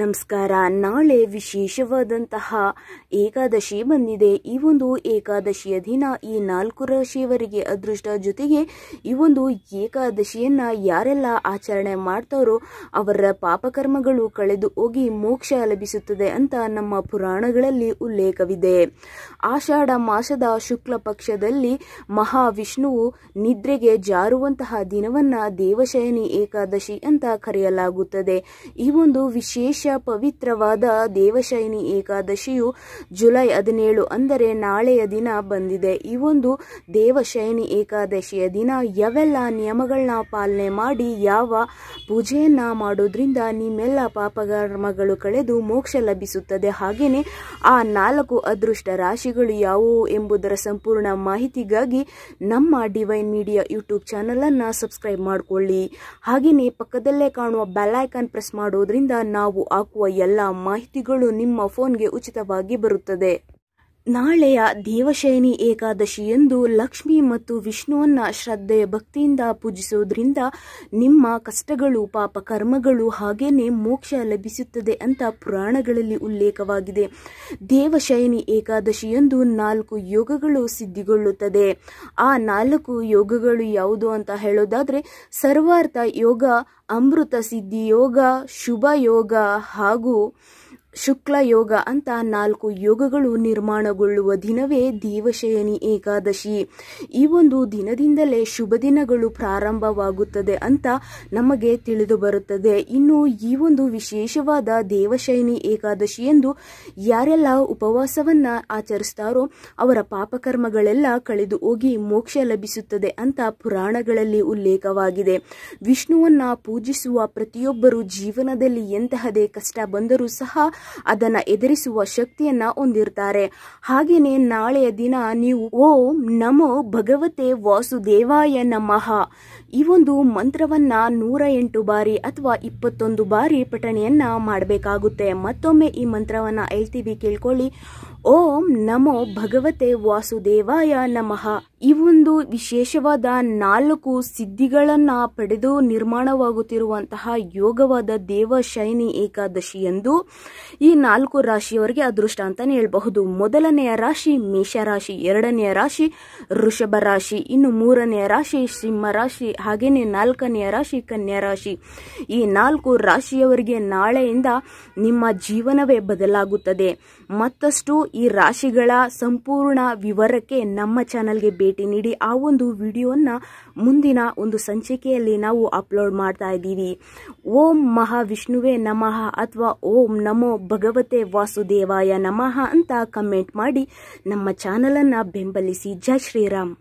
ನಮಸ್ಕಾರ ನಾಳೆ ವಿಶೇಷವಾದಂತಹ ಏಕಾದಶಿ ಬಂದಿದೆ ಈ ಒಂದು ಏಕಾದಶಿಯ ದಿನ ಈ ನಾಲ್ಕು ರಾಶಿಯವರಿಗೆ ಅದೃಷ್ಟ ಜೊತೆಗೆ ಈ ಒಂದು ಏಕಾದಶಿಯನ್ನ ಯಾರೆಲ್ಲ ಆಚರಣೆ ಮಾಡ್ತಾರೋ ಅವರ ಪಾಪಕರ್ಮಗಳು ಕಳೆದು ಹೋಗಿ ಮೋಕ್ಷ ಲಭಿಸುತ್ತದೆ ಅಂತ ನಮ್ಮ ಪುರಾಣಗಳಲ್ಲಿ ಉಲ್ಲೇಖವಿದೆ ಆಷಾಢ ಮಾಸದ ಶುಕ್ಲ ಪಕ್ಷದಲ್ಲಿ ಮಹಾವಿಷ್ಣುವು ನಿದ್ರೆಗೆ ಜಾರುವಂತಹ ದಿನವನ್ನ ದೇವಶಯನಿ ಏಕಾದಶಿ ಅಂತ ಕರೆಯಲಾಗುತ್ತದೆ ಈ ಒಂದು ವಿಶೇಷ ಪವಿತ್ರವಾದ ದೇವಶೈನಿ ಏಕಾದಶಿಯು ಜುಲೈ ಹದಿನೇಳು ಅಂದರೆ ನಾಳೆಯ ದಿನ ಬಂದಿದೆ ಈ ಒಂದು ದೇವಶೈನಿ ಏಕಾದಶಿಯ ದಿನ ಯಾವೆಲ್ಲ ನಿಯಮಗಳನ್ನ ಪಾಲನೆ ಮಾಡಿ ಯಾವ ಪೂಜೆಯನ್ನ ಮಾಡೋದ್ರಿಂದ ನಿಮ್ಮೆಲ್ಲ ಪಾಪಗರ್ಮಗಳು ಕಳೆದು ಮೋಕ್ಷ ಲಭಿಸುತ್ತದೆ ಹಾಗೆಯೇ ಆ ನಾಲ್ಕು ಅದೃಷ್ಟ ರಾಶಿಗಳು ಯಾವುವು ಎಂಬುದರ ಸಂಪೂರ್ಣ ಮಾಹಿತಿಗಾಗಿ ನಮ್ಮ ಡಿವೈನ್ ಮೀಡಿಯಾ ಯೂಟ್ಯೂಬ್ ಚಾನಲನ್ನು ಸಬ್ಸ್ಕ್ರೈಬ್ ಮಾಡಿಕೊಳ್ಳಿ ಹಾಗೆಯೇ ಪಕ್ಕದಲ್ಲೇ ಕಾಣುವ ಬೆಲ್ ಐಕಾನ್ ಪ್ರೆಸ್ ಮಾಡೋದ್ರಿಂದ ನಾವು ಹಾಕುವ ಎಲ್ಲಾ ಮಾಹಿತಿಗಳು ನಿಮ್ಮ ಫೋನ್ಗೆ ಉಚಿತವಾಗಿ ಬರುತ್ತದೆ ನಾಳೆಯ ದೇವಶಯನಿ ಏಕಾದಶಿಯಂದು ಲಕ್ಷ್ಮಿ ಮತ್ತು ವಿಷ್ಣುವನ್ನ ಶ್ರದ್ಧೆಯ ಭಕ್ತಿಯಿಂದ ಪೂಜಿಸುವುದರಿಂದ ನಿಮ್ಮ ಕಷ್ಟಗಳು ಪಾಪ ಕರ್ಮಗಳು ಹಾಗೇನೆ ಮೋಕ್ಷ ಲಭಿಸುತ್ತದೆ ಅಂತ ಪುರಾಣಗಳಲ್ಲಿ ಉಲ್ಲೇಖವಾಗಿದೆ ದೇವಶಯನಿ ಏಕಾದಶಿಯಂದು ನಾಲ್ಕು ಯೋಗಗಳು ಸಿದ್ಧಿಗೊಳ್ಳುತ್ತದೆ ಆ ನಾಲ್ಕು ಯೋಗಗಳು ಯಾವುದು ಅಂತ ಹೇಳೋದಾದರೆ ಸರ್ವಾರ್ಥ ಯೋಗ ಅಮೃತ ಸಿದ್ಧಿ ಯೋಗ ಶುಭ ಯೋಗ ಹಾಗೂ ಶುಕ್ಲ ಯೋಗ ಅಂತ ನಾಲ್ಕು ಯೋಗಗಳು ನಿರ್ಮಾಣಗೊಳ್ಳುವ ದಿನವೇ ದೇವಶಯನಿ ಏಕಾದಶಿ ಈ ಒಂದು ದಿನದಿಂದಲೇ ಶುಭ ದಿನಗಳು ಪ್ರಾರಂಭವಾಗುತ್ತದೆ ಅಂತ ನಮಗೆ ತಿಳಿದು ಬರುತ್ತದೆ ಇನ್ನು ಈ ಒಂದು ವಿಶೇಷವಾದ ದೇವಶಯನಿ ಏಕಾದಶಿ ಎಂದು ಯಾರೆಲ್ಲ ಉಪವಾಸವನ್ನ ಆಚರಿಸ್ತಾರೋ ಅವರ ಪಾಪಕರ್ಮಗಳೆಲ್ಲ ಕಳೆದು ಹೋಗಿ ಮೋಕ್ಷ ಲಭಿಸುತ್ತದೆ ಅಂತ ಪುರಾಣಗಳಲ್ಲಿ ಉಲ್ಲೇಖವಾಗಿದೆ ವಿಷ್ಣುವನ್ನ ಪೂಜಿಸುವ ಪ್ರತಿಯೊಬ್ಬರು ಜೀವನದಲ್ಲಿ ಎಂತಹದೇ ಕಷ್ಟ ಬಂದರೂ ಸಹ ಅದನ್ನು ಎದುರಿಸುವ ಶಕ್ತಿಯನ್ನು ಹೊಂದಿರ್ತಾರೆ ಹಾಗೆಯೇ ನಾಳೆಯ ದಿನ ನೀವು ಓಂ ನಮೋ ಭಗವತೆ ವಾಸುದೇವಾಯ ನಮಃ ಈ ಒಂದು ಮಂತ್ರವನ್ನ ನೂರ ಎಂಟು ಬಾರಿ ಅಥವಾ ಇಪ್ಪತ್ತೊಂದು ಬಾರಿ ಪಠಣೆಯನ್ನ ಮಾಡಬೇಕಾಗುತ್ತೆ ಮತ್ತೊಮ್ಮೆ ಈ ಮಂತ್ರವನ್ನ ಹೇಳ್ತೀವಿ ಕೇಳ್ಕೊಳ್ಳಿ ಓಂ ನಮೋ ಭಗವತೆ ವಾಸುದೇವಾಯ ನಮಃ ಈ ಒಂದು ವಿಶೇಷವಾದ ನಾಲ್ಕು ಸಿದ್ಧಿಗಳನ್ನ ಪಡೆದು ನಿರ್ಮಾಣವಾಗುತ್ತಿರುವಂತಹ ಯೋಗವಾದ ದೇವ ಶೈನಿ ಏಕಾದಶಿ ಎಂದು ಈ ನಾಲ್ಕು ರಾಶಿಯವರಿಗೆ ಅದೃಷ್ಟ ಅಂತ ಹೇಳಬಹುದು ಮೊದಲನೆಯ ರಾಶಿ ಮೇಷರಾಶಿ ಎರಡನೆಯ ರಾಶಿ ಋಷಭ ರಾಶಿ ಇನ್ನು ಮೂರನೆಯ ರಾಶಿ ಸಿಂಹ ರಾಶಿ ಹಾಗೇನೆ ನಾಲ್ಕನೆಯ ರಾಶಿ ಕನ್ಯಾ ರಾಶಿ ಈ ನಾಲ್ಕು ರಾಶಿಯವರಿಗೆ ನಾಳೆಯಿಂದ ನಿಮ್ಮ ಜೀವನವೇ ಬದಲಾಗುತ್ತದೆ ಮತ್ತಷ್ಟು ಈ ರಾಶಿಗಳ ಸಂಪೂರ್ಣ ವಿವರಕ್ಕೆ ನಮ್ಮ ಚಾನಲ್ಗೆ ಭೇಟಿ ನೀಡಿ ಆ ಒಂದು ವಿಡಿಯೋನ ಮುಂದಿನ ಒಂದು ಸಂಚಿಕೆಯಲ್ಲಿ ನಾವು ಅಪ್ಲೋಡ್ ಮಾಡ್ತಾ ಇದ್ದೀವಿ ಓಂ ಮಹಾವಿಷ್ಣುವೇ ನಮಃ ಅಥವಾ ಓಂ ನಮೋ ಭಗವತೆ ವಾಸುದೇವಾಯ ನಮಃ ಅಂತ ಕಮೆಂಟ್ ಮಾಡಿ ನಮ್ಮ ಚಾನಲನ್ನು ಬೆಂಬಲಿಸಿ ಜೈ ಶ್ರೀರಾಮ್